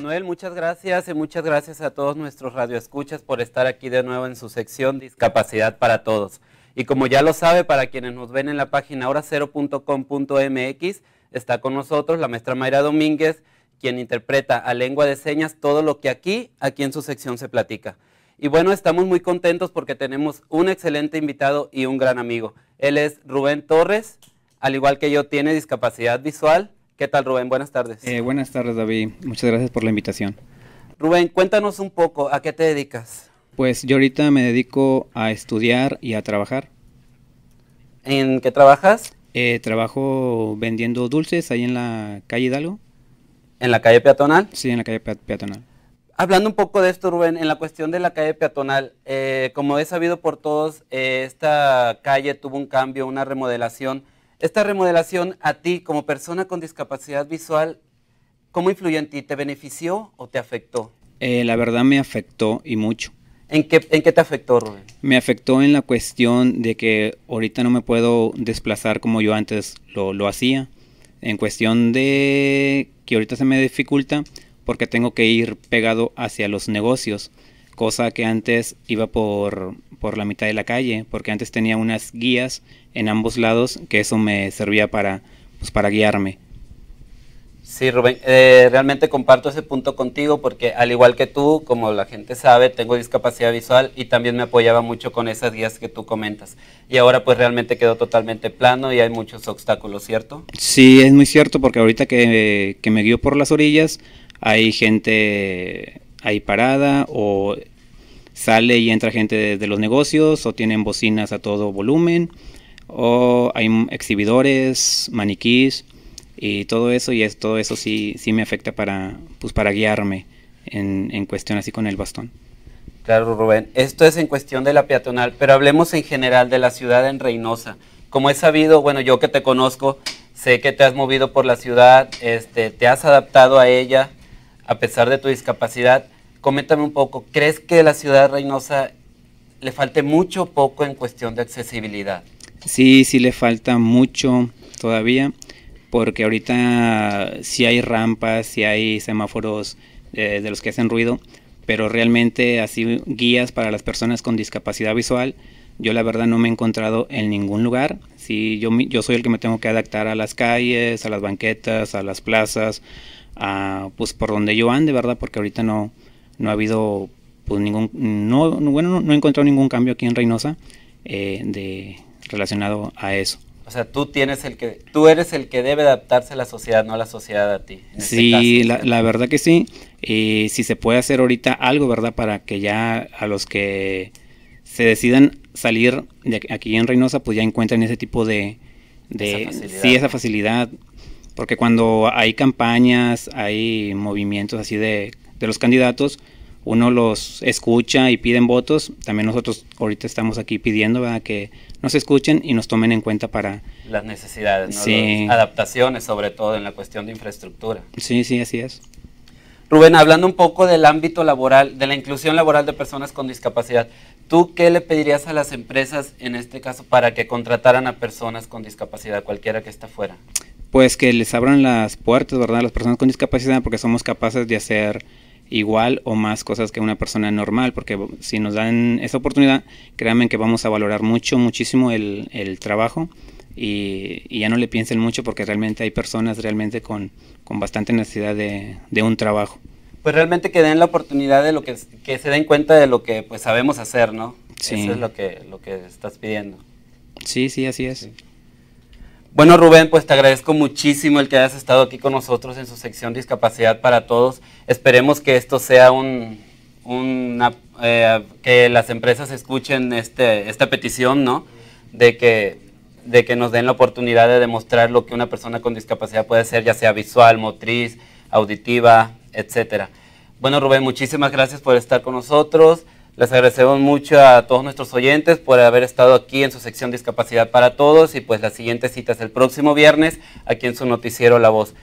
Manuel, muchas gracias y muchas gracias a todos nuestros radioescuchas por estar aquí de nuevo en su sección Discapacidad para Todos. Y como ya lo sabe, para quienes nos ven en la página horacero.com.mx, está con nosotros la maestra Mayra Domínguez, quien interpreta a lengua de señas todo lo que aquí, aquí en su sección se platica. Y bueno, estamos muy contentos porque tenemos un excelente invitado y un gran amigo. Él es Rubén Torres, al igual que yo, tiene discapacidad visual ¿Qué tal, Rubén? Buenas tardes. Eh, buenas tardes, David. Muchas gracias por la invitación. Rubén, cuéntanos un poco, ¿a qué te dedicas? Pues yo ahorita me dedico a estudiar y a trabajar. ¿En qué trabajas? Eh, trabajo vendiendo dulces ahí en la calle Hidalgo. ¿En la calle peatonal? Sí, en la calle peatonal. Hablando un poco de esto, Rubén, en la cuestión de la calle peatonal, eh, como he sabido por todos, esta calle tuvo un cambio, una remodelación. Esta remodelación a ti como persona con discapacidad visual, ¿cómo influyó en ti? ¿Te benefició o te afectó? Eh, la verdad me afectó y mucho. ¿En qué, te afectó, Rubén? Me afectó en la cuestión de que ahorita no me puedo desplazar como yo antes lo, lo hacía. En cuestión de que ahorita se me dificulta porque tengo que ir pegado hacia los negocios cosa que antes iba por, la mitad de la calle, porque antes tenía unas guías en ambos lados que eso me servía para, pues, para guiarme. Sí, Rubén, eh, realmente comparto ese punto contigo porque al igual que tú, como la gente sabe, tengo discapacidad visual y también me apoyaba mucho con esas guías que tú comentas. Y ahora pues realmente quedó totalmente plano y hay muchos obstáculos, ¿cierto? Sí, es muy cierto porque ahorita que, que me guío por las orillas hay gente ahí parada o sale y entra gente de, los negocios o tienen bocinas a todo volumen o hay exhibidores, maniquís y todo eso y es, todo eso sí, sí me afecta para, pues, para guiarme en, cuestión así con el bastón. Claro, Rubén. Esto es en cuestión de la peatonal, pero hablemos en general de la ciudad en Reynosa. Como he sabido, bueno, yo que te conozco, sé que te has movido por la ciudad, este, te has adaptado a ella a pesar de tu discapacidad coméntame un poco, ¿crees que la ciudad Reynosa le falte mucho o poco en cuestión de accesibilidad? Sí, sí le falta mucho todavía, porque ahorita sí hay rampas, sí hay semáforos eh, de los que hacen ruido, pero realmente así guías para las personas con discapacidad visual, yo la verdad no me he encontrado en ningún lugar. Sí, yo, yo soy el que me tengo que adaptar a las calles, a las banquetas, a las plazas, pues por donde yo ande, ¿verdad? Porque ahorita no, no ha habido pues, ningún, no, bueno, no, he encontrado ningún cambio aquí en Reynosa eh, de, relacionado a eso. O sea, tú, tienes el que, tú eres el que debe adaptarse a la sociedad, no a la sociedad a ti. Este sí, la, verdad que sí. Y eh, si se puede hacer ahorita algo, ¿verdad? Para que ya a los que se decidan salir de aquí en Reynosa, pues ya encuentren ese tipo de... de Sí, esa facilidad. Porque cuando hay campañas, hay movimientos así de de los candidatos, uno los escucha y piden votos, también nosotros ahorita estamos aquí pidiendo a que nos escuchen y nos tomen en cuenta para... Las necesidades, ¿no? Las adaptaciones, sobre todo en la cuestión de infraestructura. Sí, sí, así es. Rubén, hablando un poco del ámbito laboral, de la inclusión laboral de personas con discapacidad, ¿tú qué le pedirías a las empresas, en este caso, para que contrataran a personas con discapacidad, cualquiera que está fuera? Pues que les abran las puertas, ¿verdad?, a las personas con discapacidad, porque somos capaces de hacer igual o más cosas que una persona normal, porque si nos dan esa oportunidad, créanme que vamos a valorar mucho, muchísimo el, el trabajo y, ya no le piensen mucho porque realmente hay personas realmente con, con bastante necesidad de, de, un trabajo. Pues realmente que den la oportunidad de lo que, que se den cuenta de lo que pues sabemos hacer, ¿no? Sí. Eso es lo que, lo que estás pidiendo. Sí, sí, así es. Sí. Bueno, Rubén, pues te agradezco muchísimo el que hayas estado aquí con nosotros en su sección Discapacidad para Todos. Esperemos que esto sea un, una, eh, que las empresas escuchen este, esta petición, ¿no? De que, de que nos den la oportunidad de demostrar lo que una persona con discapacidad puede ser, ya sea visual, motriz, auditiva, etcétera. Bueno, Rubén, muchísimas gracias por estar con nosotros. Les agradecemos mucho a todos nuestros oyentes por haber estado aquí en su sección Discapacidad para Todos y pues la siguiente cita es el próximo viernes aquí en su noticiero La Voz.